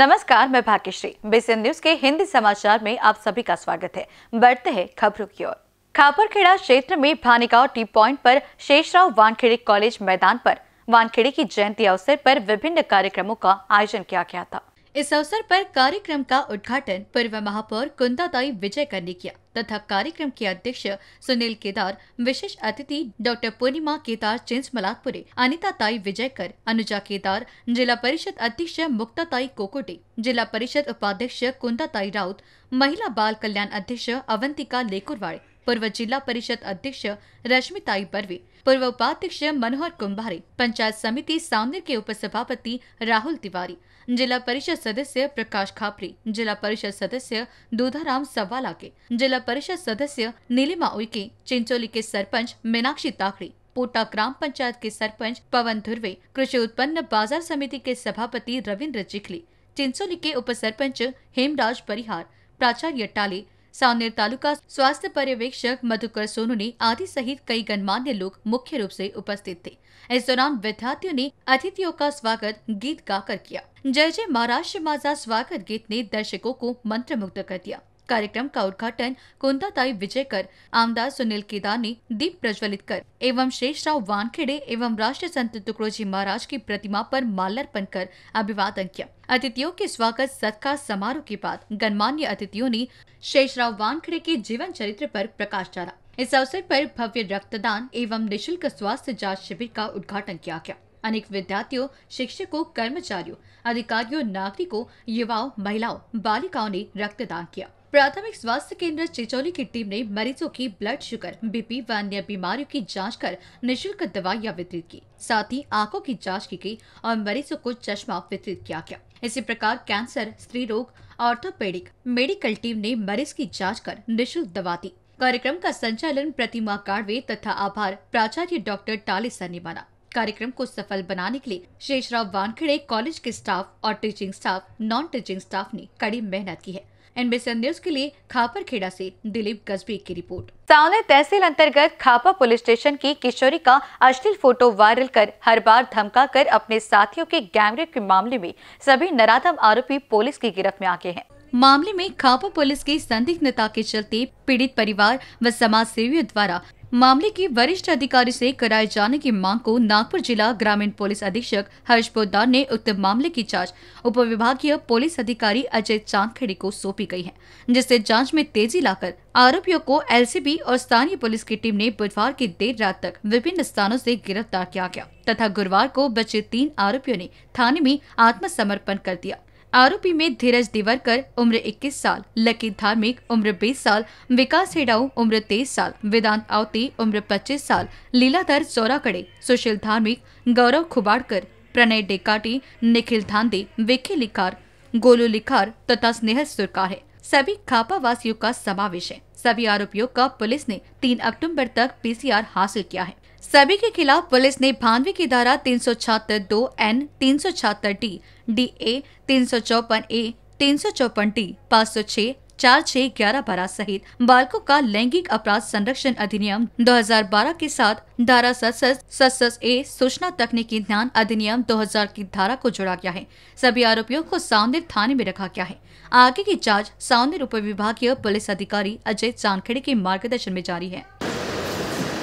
नमस्कार मैं Bhagyashree BCN news के हिंदी समाचार में आप सभी का स्वागत है बढ़ते हैं खबरों की ओर खापरखेड़ा क्षेत्र में भानिकाव टी पॉइंट पर शेषराव वानखेड़े कॉलेज मैदान पर वानखेड़े की जयंती अवसर पर विभिन्न कार्यक्रमों का आयोजन किया गया था इस अवसर पर कार्यक्रम का उद्घाटन पूर्व महापौर कुंदाताई विजय कर ने किया तथा कार्यक्रम के अध्यक्ष सुनील केदार विशेष अतिथि डॉक्टर पूर्णिमा केदार चिंसमलाकपुरे अनिता ताई विजयकर अनुजा केदार जिला परिषद अध्यक्ष मुक्ताताई कोकोटे जिला परिषद उपाध्यक्ष कुंदाताई राउत महिला बाल कल्याण अध्यक्ष अवंतिका लेकुरवाड़े पूर्व जिला परिषद अध्यक्ष रश्मिताई बर्वे पूर्व उपाध्यक्ष मनोहर कुंभारे पंचायत समिति सावनेर के उपसभापति राहुल तिवारी जिला परिषद सदस्य प्रकाश खापरी जिला परिषद सदस्य दूधाराम सवाला के जिला परिषद सदस्य नीलिमा उइके चिंचोली के सरपंच मीनाक्षी ताकड़ी पोटा ग्राम पंचायत के सरपंच पवन धुर्वे कृषि उत्पन्न बाजार समिति के सभापति रविन्द्र चिखली चिंचोली के उप सरपंच हेमराज परिहार प्राचार्य टाले सावनेर तालुका स्वास्थ्य पर्यवेक्षक मधुकर सोनू ने आदि सहित कई गणमान्य लोग मुख्य रूप से उपस्थित थे इस दौरान विद्यार्थियों ने अतिथियों का स्वागत गीत गाकर किया जय जय महाराष्ट्र माजा स्वागत गीत ने दर्शकों को मंत्रमुग्ध कर दिया कार्यक्रम का उद्घाटन कुंदाताई विजय कर आमदार सुनील केदार ने दीप प्रज्वलित कर एवं शेषराव वानखेड़े एवं राष्ट्रीय संत टुकड़ोजी महाराज की प्रतिमा पर माल्यार्पण कर अभिवादन किया अतिथियों के स्वागत सत्कार समारोह के बाद गणमान्य अतिथियों ने शेष राव वानखेड़े के जीवन चरित्र पर प्रकाश डाला इस अवसर पर भव्य रक्तदान एवं निःशुल्क स्वास्थ्य जांच शिविर का उद्घाटन किया गया अनेक विद्यार्थियों शिक्षकों कर्मचारियों अधिकारियों नागरिकों युवाओं महिलाओं बालिकाओं ने रक्तदान किया प्राथमिक स्वास्थ्य केंद्र चिचौली की टीम ने मरीजों की ब्लड शुगर बीपी व अन्य बीमारियों की जांच कर निशुल्क दवाइयां वितरित की साथ ही आंखों की जांच की गई और मरीजों को चश्मा वितरित किया गया इसी प्रकार कैंसर स्त्री रोग ऑर्थोपेडिक मेडिकल टीम ने मरीज की जाँच कर निःशुल्क दवा दी कार्यक्रम का संचालन प्रतिमा काड़वे तथा आभार प्राचार्य डॉक्टर टालिसा ने माना कार्यक्रम को सफल बनाने के लिए शेषराव वानखेड़े कॉलेज के स्टाफ और teaching staff non teaching staff ने कड़ी मेहनत की है एनबीसी न्यूज के लिए खापरखेड़ा से दिलीप गजबी की रिपोर्ट सावने तहसील अंतर्गत खापा पुलिस स्टेशन की किशोरी का अश्लील फोटो वायरल कर हर बार धमका कर अपने साथियों के गैंगरेप के मामले में सभी नराधम आरोपी पुलिस की गिरफ्त में आगे है हैं मामले में खापा पुलिस की संदिग्धता के चलते पीड़ित परिवार व समाज सेवियों द्वारा मामले की वरिष्ठ अधिकारी से कराए जाने की मांग को नागपुर जिला ग्रामीण पुलिस अधीक्षक हर्ष पोदार ने उक्त मामले की जांच उप विभागीय पुलिस अधिकारी अजय चांदखेड़े को सौंपी गई है जिससे जांच में तेजी लाकर आरोपियों को एलसीबी और स्थानीय पुलिस की टीम ने बुधवार की देर रात तक विभिन्न स्थानों से गिरफ्तार किया गया तथा गुरुवार को बचे तीन आरोपियों ने थाने में आत्मसमर्पण कर दिया आरोपी में धीरज दिवरकर उम्र 21 साल लकी धार्मिक उम्र 20 साल विकास हेडाऊ उम्र 23 साल वेदांत आवती उम्र 25 साल लीलाधर चौराकड़े सुशील धार्मिक गौरव खुबाड़कर प्रणय डेकाटी निखिल धांदे विखे लिखार गोलू लिखार तथा स्नेहल सुरकार है सभी खापा वासियों का समावेश है सभी आरोपियों का पुलिस ने 3 अक्टूबर तक पीसीआर हासिल किया है सभी के खिलाफ पुलिस ने भानवी की धारा तीन सौ छहत्तर दो एन तीन सौ छहत्तर डी डी ए तीन सौ चौपन ए तीन सौ चौपन डी पाँच सौ छह चार छह ग्यारह बारह सहित बालकों का लैंगिक अपराध संरक्षण अधिनियम 2012 के साथ धारा सत्सस सत ए सूचना तकनीकी ध्यान अधिनियम 2000 की धारा को जोड़ा गया है सभी आरोपियों को सावनेर थाने में रखा गया है आगे की जांच सावनेर उप विभागीय पुलिस अधिकारी अजय चांदखेड़े के मार्गदर्शन में जारी है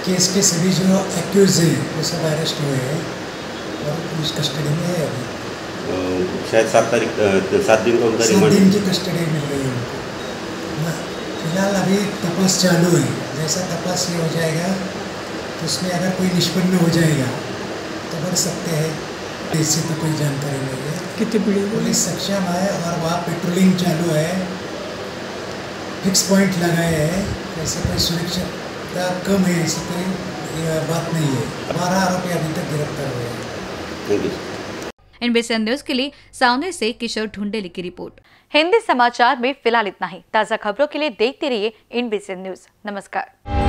केस के सभी जो एक्यूज हैं वो सब अरेस्ट हुए हैं और पुलिस कस्टडी में है अभी शायद सात तारीख तो सात दिन का उनका सात दिन की कस्टडी मिल गई उनको फिलहाल अभी तपास चालू है जैसा तपास ये हो जाएगा तो उसमें अगर कोई निष्पन्न हो जाएगा तो बढ़ सकते हैं इससे तो कोई जानकारी नहीं है कितनी पीढ़ी पुलिस सक्षम है और वहाँ पेट्रोलिंग चालू है फिक्स पॉइंट लगाए हैं जैसे कोई सुरक्षा या कम है इसकी बात नहीं है बारह आरोपी अभी तक गिरफ्तार हुए एनबीसी न्यूज के लिए सामने से किशोर ढूंढेली की रिपोर्ट हिंदी समाचार में फिलहाल इतना ही ताज़ा खबरों के लिए देखते रहिए एनबीसी न्यूज नमस्कार